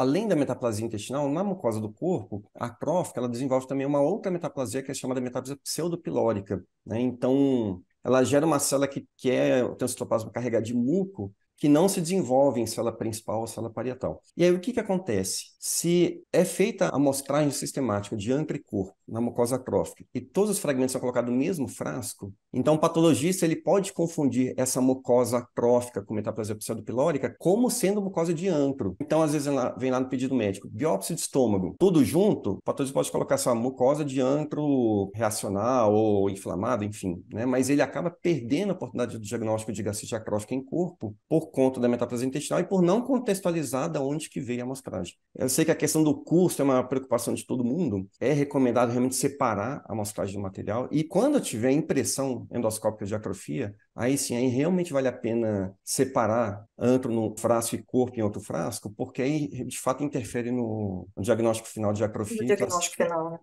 Além da metaplasia intestinal, na mucosa do corpo, a acrófica, ela desenvolve também uma outra metaplasia que é chamada metaplasia pseudopilórica, né? Então, ela gera uma célula que, que é o transitoplasma carregado de muco, que não se desenvolvem célula principal ou célula parietal. E aí o que, que acontece? Se é feita a amostragem sistemática de ancre corpo na mucosa trófica e todos os fragmentos são colocados no mesmo frasco, então o patologista ele pode confundir essa mucosa atrófica com metaplasia pseudopilórica como sendo mucosa de antro. Então, às vezes, vem lá no pedido médico, biópsia de estômago, tudo junto, o patologista pode colocar essa mucosa de antro reacional ou inflamada, enfim, né? Mas ele acaba perdendo a oportunidade do diagnóstico de gastrite acrófica em corpo por conto conta da metaplasia intestinal e por não contextualizar da onde que veio a amostragem. Eu sei que a questão do custo é uma preocupação de todo mundo, é recomendado realmente separar a amostragem do material e quando tiver impressão endoscópica de atrofia, aí sim, aí realmente vale a pena separar antro no frasco e corpo em outro frasco, porque aí de fato interfere no diagnóstico final de atrofia. No diagnóstico final, né?